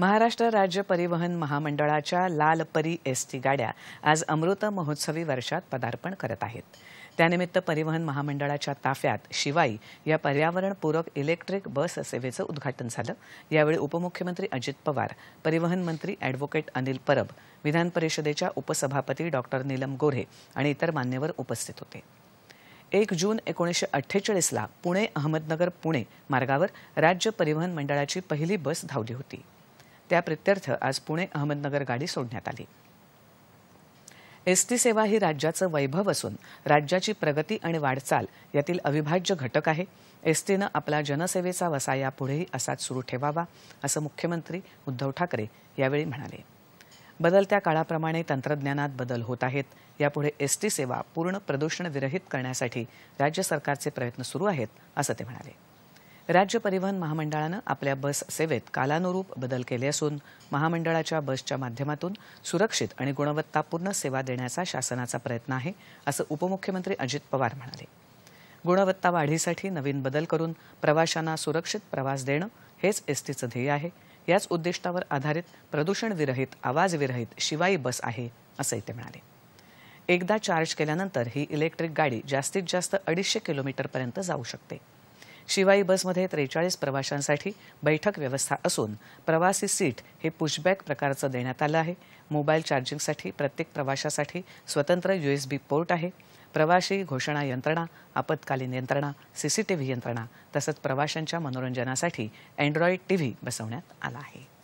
महाराष्ट्र राज्य परिवहन महामंडळाच्या लाल परी एस गाड्या आज अमृत महोत्सवी वर्षात पदार्पण करत आहेत त्यानिमित्त परिवहन महामंडळाच्या ताफ्यात शिवाई या पर्यावरणपूरक इलेक्ट्रिक बस सेवेचं उद्घाटन झालं यावेळी उपमुख्यमंत्री अजित पवार परिवहन मंत्री अॅडव्होकेट अनिल परब विधान परिषदेच्या उपसभापती डॉक्टर नीलम गोऱ्हे आणि इतर मान्यवर उपस्थित होते एक जून एकोणीसशे अठ्ठेचाळीसला पुणे अहमदनगर पुणे मार्गावर राज्य परिवहन मंडळाची पहिली बस धावली होती त्या प्रित्यर्थ आज पुणे अहमदनगर गाडी सोडण्यात आली एसटी सेवा ही राज्याचं वैभव असून राज्याची प्रगती आणि वाटचाल यातील अविभाज्य घटक आहे एसटीनं आपला जनसेवेचा वसा यापुढेही असाच सुरू ठेवावा असं मुख्यमंत्री उद्धव ठाकरे यावेळी म्हणाले बदलत्या काळाप्रमाणे तंत्रज्ञानात बदल होत आहेत यापुढे एसटी सेवा पूर्ण प्रदूषणविरहित करण्यासाठी राज्य सरकारचे प्रयत्न सुरू आहेत असं ते म्हणाले राज्य परिवहन महामंडळानं आपल्या बस सेवेत कालानुरूप बदल केले असून महामंडळाच्या बसच्या माध्यमातून सुरक्षित आणि गुणवत्तापूर्ण सेवा देण्याचा शासनाचा प्रयत्न आहे असं उपमुख्यमंत्री अजित पवार म्हणाले गुणवत्ता वाढीसाठी नवीन बदल करून प्रवाशांना सुरक्षित प्रवास देणं हेच एसटीचं ध्येय आहे याच उद्दिष्टावर आधारित प्रदूषणविरहित आवाजविरहित शिवाई बस आहे असंही ते म्हणाले एकदा चार्ज केल्यानंतर ही इलेक्ट्रिक गाडी जास्तीत जास्त अडीचशे किलोमीटरपर्यंत जाऊ शकते शिवाई बसमध्ये त्रेचाळीस प्रवाशांसाठी बैठक व्यवस्था असून प्रवासी सीट हे पुशबॅक प्रकारचं देण्यात आलं आहे मोबाईल चार्जिंगसाठी प्रत्येक प्रवाशासाठी स्वतंत्र यूएसबी पोर्ट आहे प्रवाशी घोषणा यंत्रणा आपत्कालीन यंत्रणा सीसीटीव्ही यंत्रणा तसंच प्रवाशांच्या मनोरंजनासाठी अँड्रॉइड टीव्ही बसवण्यात आला आहे